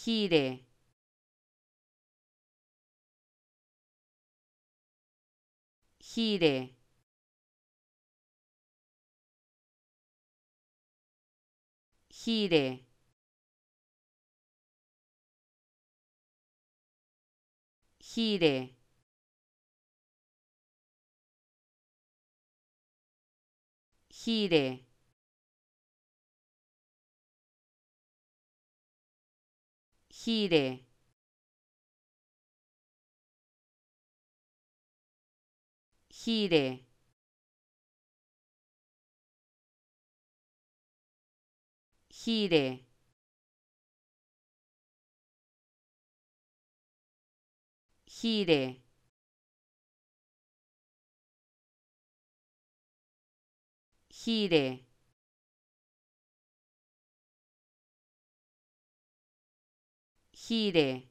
gire gire gire gire gire gire gire gire gire gire gire